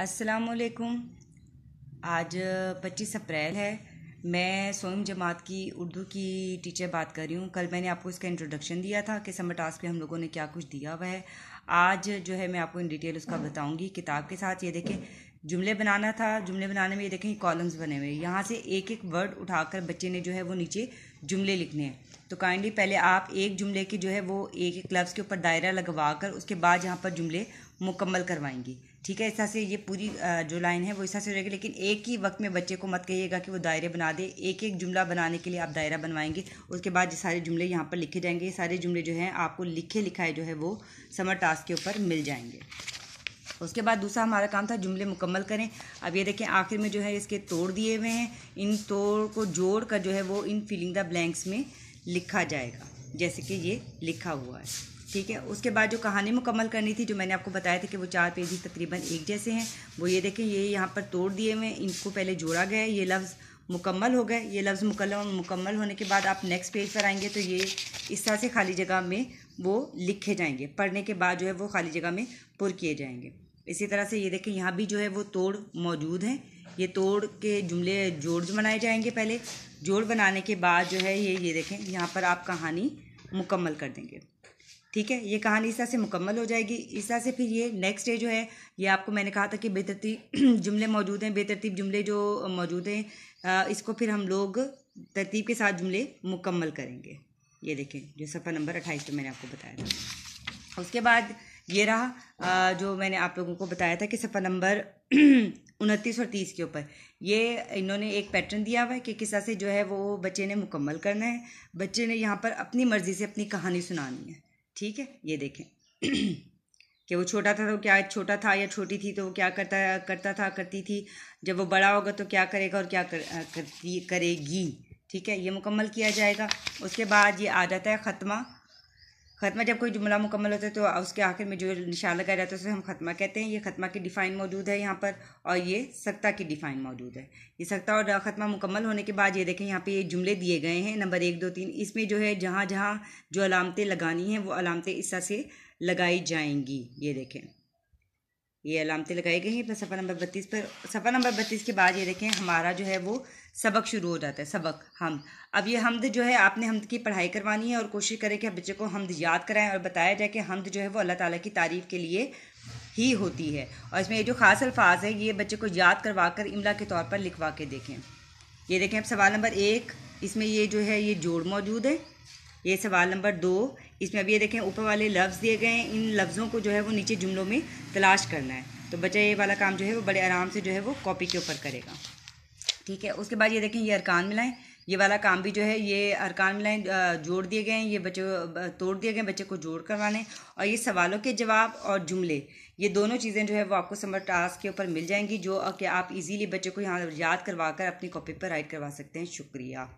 असलकुम आज 25 अप्रैल है मैं सोम जमात की उर्दू की टीचर बात कर रही हूँ कल मैंने आपको इसका इंट्रोडक्शन दिया था कि समर टास्क पे हम लोगों ने क्या कुछ दिया हुआ है आज जो है मैं आपको इन डिटेल उसका बताऊँगी किताब के साथ ये देखें जुमले बनाना था जुमले बनाने में ये देखें कॉलम्स बने हुए यहाँ से एक एक वर्ड उठाकर बच्चे ने जो है वो नीचे जुमले लिखने हैं तो काइंडली पहले आप एक जुमले के जो है वो एक एक लफ्ज़ के ऊपर दायरा लगवा कर उसके बाद यहाँ पर जुमले मुकम्मल करवाएंगी ठीक है इस तरह से ये पूरी जो लाइन है वो इस तरह से रहेगी लेकिन एक ही वक्त में बच्चे को मत कहिएगा कि वो दायरे बना दे एक एक जुमला बनाने के लिए आप दायरा बनवाएंगे उसके बाद ये सारे जुमले यहाँ पर लिखे जाएंगे ये सारे जुमले जो हैं आपको लिखे लिखाए जो है वो समर टास्क के ऊपर मिल जाएंगे उसके बाद दूसरा हमारा काम था जुमले मुकम्मल करें अब ये देखें आखिर में जो है इसके तोड़ दिए हुए हैं इन तोड़ को जोड़ कर जो है वो इन फिलिंग द ब्लैंक्स में लिखा जाएगा जैसे कि ये लिखा हुआ है ठीक है उसके बाद जो कहानी मुकम्मल करनी थी जो मैंने आपको बताया था कि वो चार पेजेस तकरीबन एक जैसे हैं वो ये देखें ये यहाँ पर तोड़ दिए हुए इनको पहले जोड़ा गया ये लफ्ज़ मुकम्मल हो गए ये लफ्ज़ मुकल मुकम्मल होने के बाद आप नेक्स्ट पेज पर आएंगे तो ये इस तरह से खाली जगह में वो लिखे जाएंगे पढ़ने के बाद जो है वो खाली जगह में पुर किए जाएंगे इसी तरह से ये देखें यहाँ भी जो है वो तोड़ मौजूद हैं ये तोड़ के जुमले जोड़ बनाए जाएंगे पहले जोड़ बनाने के बाद जो है ये ये देखें यहाँ पर आप कहानी मुकम्मल कर देंगे ठीक है ये कहानी इस तरह से मुकम्मल हो जाएगी इस तरह से फिर ये नेक्स्ट डे जो है ये आपको मैंने कहा था कि बेतरतीब जुमले मौजूद हैं बेतरतीब जुमले जो मौजूद हैं इसको फिर हम लोग तरतीब के साथ जुमले मुकम्मल करेंगे ये देखें जो सफ़ा नंबर अट्ठाईस पे मैंने आपको बताया था उसके बाद ये रहा जो मैंने आप लोगों को बताया था कि सफ़ा नंबर उनतीस और तीस के ऊपर ये इन्होंने एक पैटर्न दिया हुआ है कि किस तरह से जो है वो बच्चे ने मुकम्मल करना है बच्चे ने यहाँ पर अपनी मर्ज़ी से अपनी कहानी सुनानी है ठीक है ये देखें कि वो छोटा था तो क्या छोटा था या छोटी थी तो वो क्या करता करता था करती थी जब वो बड़ा होगा तो क्या करेगा और क्या कर, करती करेगी ठीक है ये मुकम्मल किया जाएगा उसके बाद ये आ जाता है ख़त्मा खत्मा जब कोई जुमला मुकम्मल होता है तो उसके आखिर में जो निशान लगाया जाता है उसे हम खत्मा कहते हैं ये खत्मा की डिफ़ाइन मौजूद है यहाँ पर और ये सक्ता की डिफ़ाइन मौजूद है ये सक्ता और खत्मा मुकम्मल होने के बाद ये देखें यहाँ पे ये जुमले दिए गए हैं नंबर एक दो तीन इसमें जो है जहाँ जहाँ जो अलामतें लगानी हैं वो अलामतें इस तरह से लगाई जाएंगी ये देखें ये अलामतें तो लगाई गई हैं अपना सफ़ा नंबर बत्तीस पर सफ़ा नंबर बत्तीस के बाद ये देखें हमारा जो है वो सबक शुरू हो जाता है सबक हम अब ये हमद जो है आपने हमद की पढ़ाई करवानी है और कोशिश करें कि बच्चे को हमद याद कराएं और बताया जाए कि हमद जो है वो अल्लाह ताला की तारीफ़ के लिए ही होती है और इसमें ये जो ख़ास अल्फाज है ये बच्चे को याद करवा कर इमला के तौर पर लिखवा के देखें ये देखें अब सवाल नंबर एक इसमें ये जो है ये जोड़ मौजूद है ये सवाल नंबर दो इसमें अब ये देखें ऊपर वाले लफ्ज़ दिए गए हैं इन लफ्ज़ों को जो है वो नीचे जुमलों में तलाश करना है तो बच्चा ये वाला काम जो है वो बड़े आराम से जो है वो कॉपी के ऊपर करेगा ठीक है उसके बाद ये देखें ये अरकान मिलाएं ये वाला काम भी जो है ये अरकान मिलाएं जोड़ दिए गए हैं ये बच्चे तोड़ दिए गए बच्चे को जोड़ करवाने और ये सवालों के जवाब और जुमले ये दोनों चीज़ें जो है वो आपको समर टास्क के ऊपर मिल जाएंगी जो कि आप इजीली बच्चे को यहाँ याद करवा कर अपनी कॉपी पर राइट करवा सकते हैं शुक्रिया